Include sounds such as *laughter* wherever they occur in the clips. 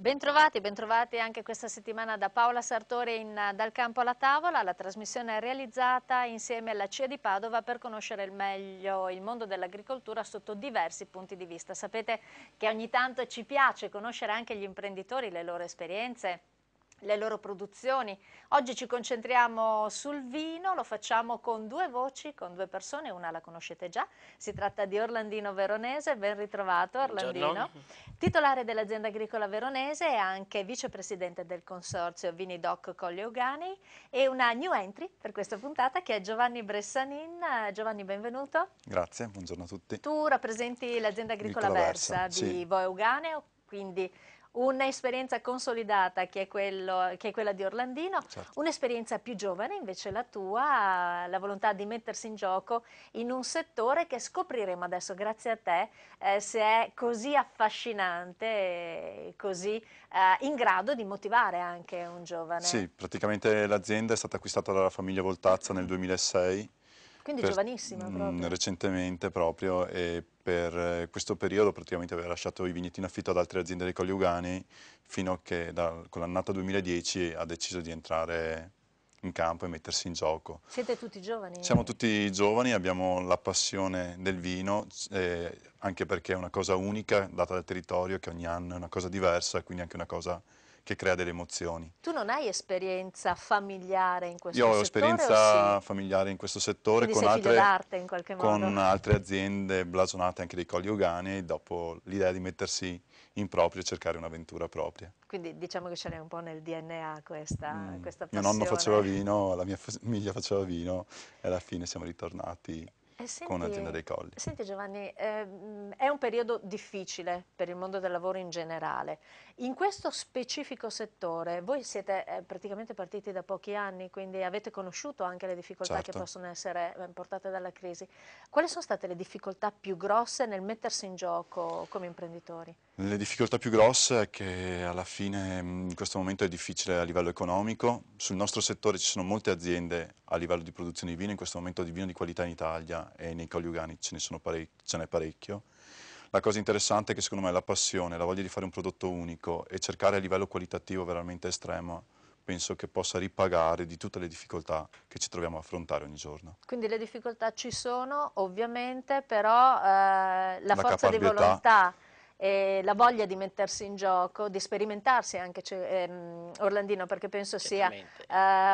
Bentrovati, bentrovati anche questa settimana da Paola Sartori in eh, Dal Campo alla Tavola, la trasmissione è realizzata insieme alla CIA di Padova per conoscere il meglio il mondo dell'agricoltura sotto diversi punti di vista. Sapete che ogni tanto ci piace conoscere anche gli imprenditori, le loro esperienze, le loro produzioni. Oggi ci concentriamo sul vino, lo facciamo con due voci, con due persone, una la conoscete già, si tratta di Orlandino Veronese, ben ritrovato Orlandino, Buongiorno. titolare dell'azienda agricola veronese e anche vicepresidente del consorzio Vini Doc Colli Ugani e una new entry per questa puntata che è Giovanni Bressanin. Giovanni benvenuto. Grazie, buongiorno a tutti. Tu rappresenti l'azienda agricola, agricola Versa, Versa di sì. Voe Euganeo, quindi un'esperienza consolidata che è, quello, che è, quella di Orlandino, certo. un'esperienza più giovane invece la tua, la volontà di mettersi in gioco in un settore che scopriremo adesso grazie a te eh, se è così affascinante e così eh, in grado di motivare anche un giovane. Sì, praticamente l'azienda è stata acquistata dalla famiglia Voltazza nel 2006 quindi per, cioè, giovanissima mm, proprio. Recentemente proprio e per eh, questo periodo praticamente aveva lasciato i vigneti in affitto ad altre aziende dei Colli Ugani fino a che da, con l'annata 2010 ha deciso di entrare in campo e mettersi in gioco. Siete tutti giovani? Siamo tutti giovani, abbiamo la passione del vino, eh, anche perché è una cosa unica data dal territorio, che ogni anno è una cosa diversa, quindi anche una cosa che crea delle emozioni. Tu non hai esperienza familiare in questo Io settore? Io ho esperienza sì? familiare in questo settore con altre, con altre, aziende blasonate anche dei Colli Ogani e dopo l'idea di mettersi in proprio e cercare un'avventura propria. Quindi diciamo che ce n'è un po' nel DNA questa, mm. questa passione. Mio nonno faceva vino, la mia famiglia *laughs* faceva vino e alla fine siamo ritornati eh, senti, con l'azienda dei Colli. Senti Giovanni, ehm, è un periodo difficile per il mondo del lavoro in generale. In questo specifico settore, voi siete eh, praticamente partiti da pochi anni, quindi avete conosciuto anche le difficoltà certo. che possono essere eh, portate dalla crisi. Quali sono state le difficoltà più grosse nel mettersi in gioco come imprenditori? Le difficoltà più grosse è che alla fine mm, in questo momento è difficile a livello economico. Sul nostro settore ci sono molte aziende a livello di produzione di vino, in questo momento di vino di qualità in Italia e nei Coliugani ce n'è ne parecchio. La cosa interessante è che secondo me la passione, la voglia di fare un prodotto unico e cercare a livello qualitativo veramente estremo penso che possa ripagare di tutte le difficoltà che ci troviamo a affrontare ogni giorno. Quindi le difficoltà ci sono ovviamente, però eh, la, la forza di volontà eh, la voglia di mettersi in gioco, di sperimentarsi anche cioè, ehm, Orlandino, perché penso sia eh,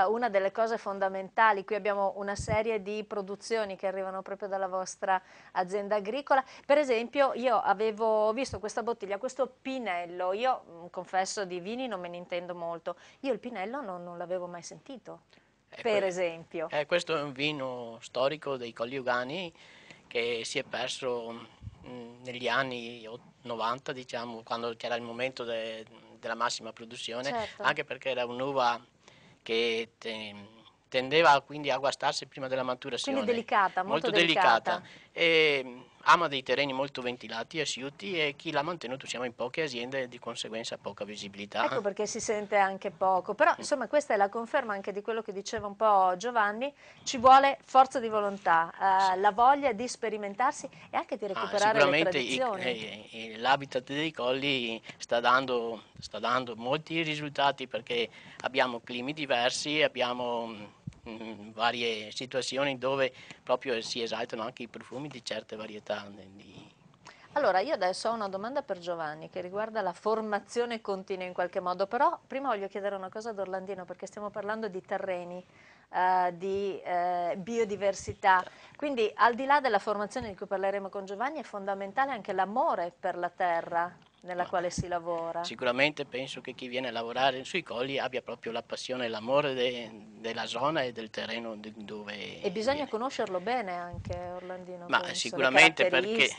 una delle cose fondamentali. Qui abbiamo una serie di produzioni che arrivano proprio dalla vostra azienda agricola. Per esempio, io avevo visto questa bottiglia, questo Pinello. Io mh, mm, confesso di vini non me ne intendo molto. Io il Pinello non, non l'avevo mai sentito. Eh, per esempio. Eh, questo è un vino storico dei Colli Ugani che si è perso Mm, negli anni 90, diciamo, quando c'era il momento de, della massima produzione, certo. anche perché era un'uva che te, tendeva quindi a guastarsi prima della maturazione. Quindi delicata, molto, molto delicata. delicata. E, ama dei terreni molto ventilati, asciutti e chi l'ha mantenuto siamo in poche aziende e di conseguenza poca visibilità. Ecco perché si sente anche poco, però mm. insomma questa è la conferma anche di quello che diceva un po' Giovanni, ci vuole forza di volontà, eh, sì. la voglia di sperimentarsi e anche di ah, recuperare ah, le tradizioni. Eh, eh, l'habitat dei colli sta dando, sta dando molti risultati perché abbiamo climi diversi, abbiamo mh, mm, varie situazioni dove proprio si esaltano anche i profumi di certe varietà. Di... Allora, io adesso ho una domanda per Giovanni che riguarda la formazione continua in qualche modo, però prima voglio chiedere una cosa ad Orlandino perché stiamo parlando di terreni, eh, di eh, biodiversità, certo. quindi al di là della formazione di cui parleremo con Giovanni è fondamentale anche l'amore per la terra, nella no. Ah. quale si lavora. Sicuramente penso che chi viene a lavorare sui colli abbia proprio la passione e l'amore de, della zona e del terreno de, dove... E bisogna viene. conoscerlo bene anche, Orlandino. Ma penso, sicuramente perché...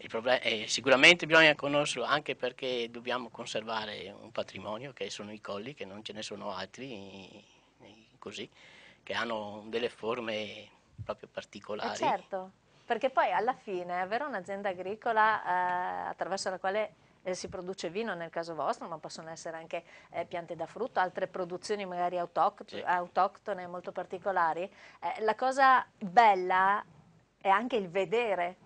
Eh, sicuramente bisogna conoscerlo anche perché dobbiamo conservare un patrimonio che sono i colli, che non ce ne sono altri così, che hanno delle forme proprio particolari. Eh certo perché poi alla fine avere un'azienda agricola eh, attraverso la quale eh, si produce vino nel caso vostro, ma possono essere anche eh, piante da frutto, altre produzioni magari autoct sì. autoctone molto particolari. Eh, la cosa bella è anche il vedere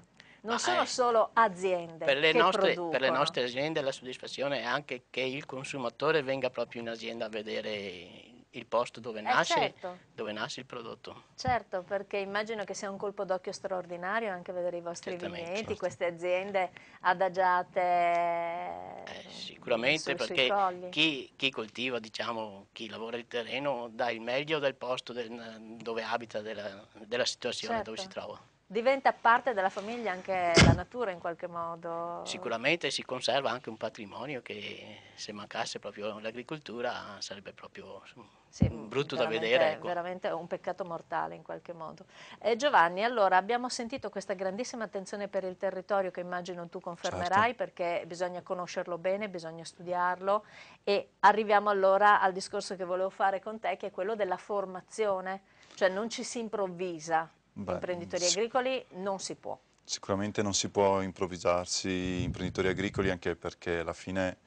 non ah, sono eh, solo aziende per le, nostre, per le, nostre, aziende la soddisfazione è anche che il consumatore venga proprio in azienda a vedere il posto dove eh, nasce, eh certo. dove nasce, il prodotto. Certo, perché immagino che sia un colpo d'occhio straordinario anche vedere i vostri Certamente, vigneti, certo. queste aziende adagiate. Eh, sicuramente su, perché chi, chi, coltiva, diciamo, chi lavora il terreno dà il meglio del posto del, dove abita, della, della situazione certo. dove si certo. trova diventa parte della famiglia anche la natura in qualche modo. Sicuramente si conserva anche un patrimonio che se mancasse proprio l'agricoltura sarebbe proprio sì, brutto da vedere. Ecco. Veramente un peccato mortale in qualche modo. Eh, Giovanni, allora abbiamo sentito questa grandissima attenzione per il territorio che immagino tu confermerai certo. perché bisogna conoscerlo bene, bisogna studiarlo e arriviamo allora al discorso che volevo fare con te che è quello della formazione, cioè non ci si improvvisa Beh, imprenditori agricoli non si può. Sicuramente non si può improvvisarsi imprenditori agricoli anche perché alla fine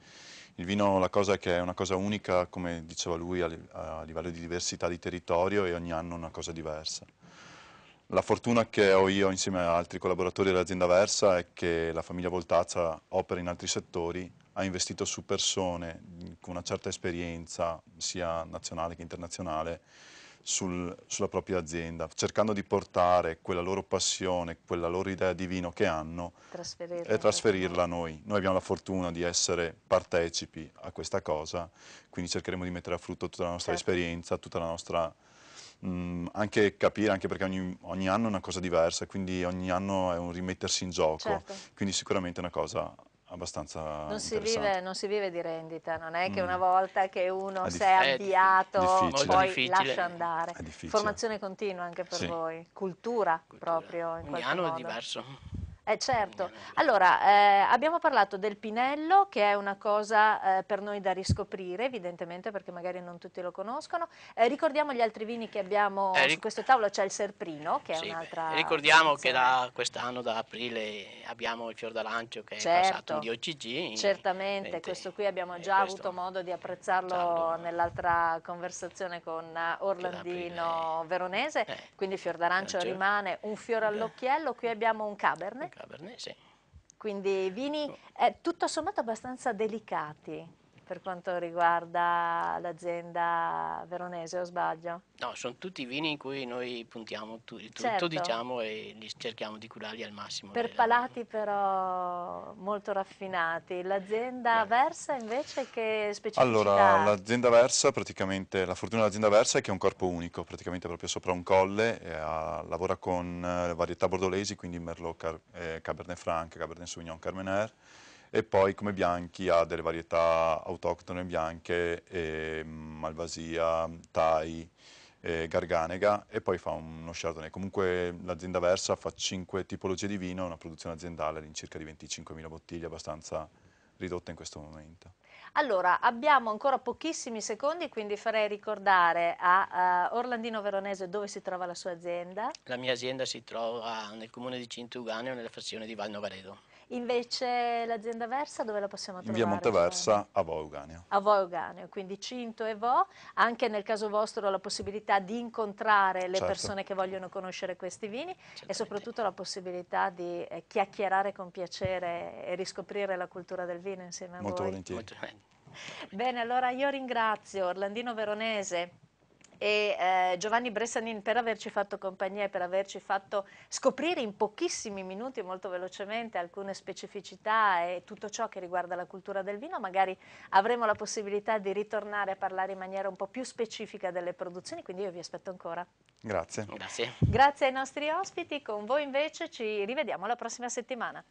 il vino la cosa è che è una cosa unica, come diceva lui, a livello di diversità di territorio e ogni anno una cosa diversa. La fortuna che ho io insieme ad altri collaboratori dell'azienda Versa è che la famiglia Voltazza opera in altri settori, ha investito su persone con una certa esperienza sia nazionale che internazionale sul, sulla propria azienda, cercando di portare quella loro passione, quella loro idea di vino che hanno e trasferirla a noi. Noi abbiamo la fortuna di essere partecipi a questa cosa, quindi cercheremo di mettere a frutto tutta la nostra certo. esperienza, tutta la nostra... Mm, anche capire, anche perché ogni, ogni, anno è una cosa diversa, quindi ogni anno è un rimettersi in gioco, certo. quindi sicuramente è una cosa abbastanza non si, vive, non si vive di rendita, non è che mm. una volta che uno si è avviato difficile. poi difficile. lascia andare. Formazione continua anche per sì. voi, cultura proprio in Ogni anno modo. è diverso. Eh, certo, allora eh, abbiamo parlato del Pinello che è una cosa eh, per noi da riscoprire evidentemente perché magari non tutti lo conoscono, eh, ricordiamo gli altri vini che abbiamo eh, su questo tavolo, c'è il Serprino che è sì, un'altra... Ricordiamo che da quest'anno, da aprile, abbiamo il Fior d'Arancio che certo, è passato di OCG. Certamente, e, questo qui abbiamo già avuto modo di apprezzarlo nell'altra conversazione con eh, Orlandino Veronese, quindi Fior d'Arancio rimane un fiore all'occhiello, qui abbiamo un Cabernet Cabernet, sì. Quindi vini eh, tutto sommato abbastanza delicati per quanto riguarda l'azienda veronese, o sbaglio? No, sono tutti i vini in cui noi puntiamo tu, tutto, certo. diciamo, e li cerchiamo di curarli al massimo. Per della... palati però molto raffinati. L'azienda Versa invece che specificità? Allora, l'azienda Versa, praticamente, la fortuna dell'azienda Versa è che è un corpo unico, praticamente proprio sopra un colle, ha, lavora con eh, varietà bordolesi, quindi Merlot, Car eh, Cabernet Franc, Cabernet Sauvignon, Carmener, e poi come bianchi ha delle varietà autoctone bianche, eh, malvasia, thai, eh, garganega e poi fa uno chardonnay. Comunque l'azienda Versa fa 5 tipologie di vino, una produzione aziendale all'incirca di 25.000 bottiglie, abbastanza ridotta in questo momento. Allora, abbiamo ancora pochissimi secondi, quindi farei ricordare a uh, Orlandino Veronese dove si trova la sua azienda. La mia azienda si trova nel comune di Cintuganeo, nella frazione di Val Novaredo. Invece l'azienda Versa dove la possiamo trovare? In via Monteversa a Vo Euganeo. A Vo Euganeo, quindi Cinto e Vo, anche nel caso vostro la possibilità di incontrare le certo. persone che vogliono conoscere questi vini e soprattutto la possibilità di eh, chiacchierare con piacere e riscoprire la cultura del vino insieme a Molto voi. Volentieri. Molto volentieri. Bene, allora io ringrazio Orlandino Veronese, e eh, Giovanni Bressanin per averci fatto compagnia e per averci fatto scoprire in pochissimi minuti molto velocemente alcune specificità e tutto ciò che riguarda la cultura del vino. Magari avremo la possibilità di ritornare a parlare in maniera un po' più specifica delle produzioni, quindi io vi aspetto ancora. Grazie. Grazie. Grazie ai nostri ospiti, con voi invece ci rivediamo la prossima settimana.